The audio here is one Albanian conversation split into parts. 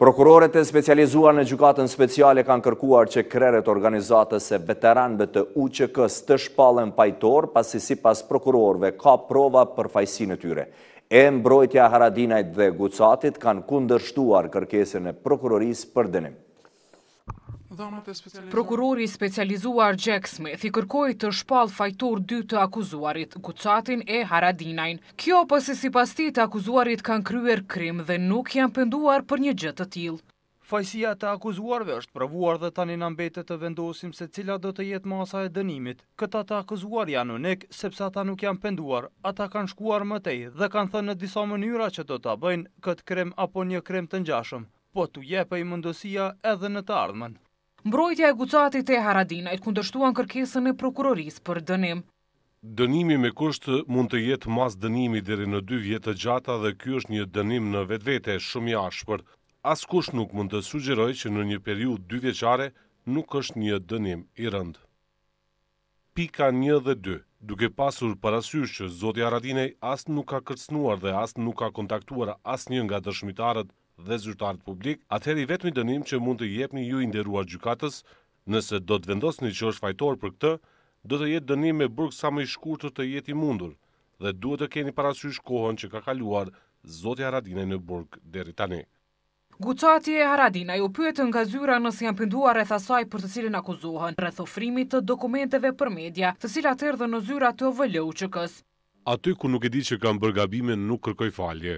Prokurorët e specializuar në gjukatën speciale kanë kërkuar që kreret organizatës e veteranve të UQK-s të shpallën pajtor, pasi si pas prokurorëve ka prova për fajsinë tyre. E mbrojtja Haradinajt dhe Gucatit kanë kundërshtuar kërkesin e prokuroris për denim. Prokurori specializuar Jack Smith i kërkoj të shpal fajtor dy të akuzuarit, Gucatin e Haradinajn. Kjo pësi si pas ti të akuzuarit kanë kryer krim dhe nuk janë pënduar për një gjëtë të til. Fajsia të akuzuarve është pravuar dhe tani në mbetet të vendosim se cila do të jetë masa e dënimit. Këta të akuzuar janë unik, sepse ata nuk janë penduar. Ata kanë shkuar mëtej dhe kanë thënë në disa mënyra që do të abëjnë këtë krem apo një krem të njashëm. Po të jepë i edhe në të ardhmen. Mbrojtja e gucatit e Haradinajt kundështuan kërkesën e prokuroris për dënim. Dënimi me kushtë mund të jetë mas dënimi dheri në dy vjetë gjata dhe kjo është një dënim në vetë vete shumë i ashpër. As kusht nuk mund të sugjeroj që në një periud dy vjeqare nuk është një dënim i rënd. Pika 1 dhe 2, duke pasur parasysh që Zotja Radinej as nuk ka kërcnuar dhe as nuk ka kontaktuar as një nga dëshmitarët dhe zyrtarët publik, atëheri vetëmi dënim që mund të jepni ju inderuar gjukatës, nëse do të vendosni që është fajtor për këtë, do të jetë dënim me burg sa më i shkurtër të jeti mundur dhe duhet të keni parasysh kohën që ka kaluar Zotja Haradinaj në burg deri tani. Gucati e Haradina ju pyetën nga zyra nësë janë pënduar rreth asaj për të cilin akuzohen, rreth ofrimit të dokumenteve për media, të cilat të erdhe në zyra të vëllohë që kësë. Aty ku nuk e di që kam bërgabime nuk kërkoj falje,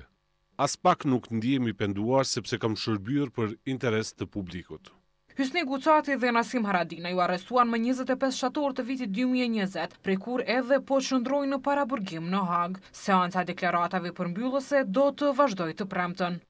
as pak nuk ndihemi penduar sepse kam shërbyer për interes të publikut. Hysni Gucati dhe Nasim Haradina ju arrestuan më 25 shator të vitit 2020, prej kur edhe po qëndrojnë në paraburgim në Hagë. Seanca deklaratave për mbyllëse do të vazhdoj të premten.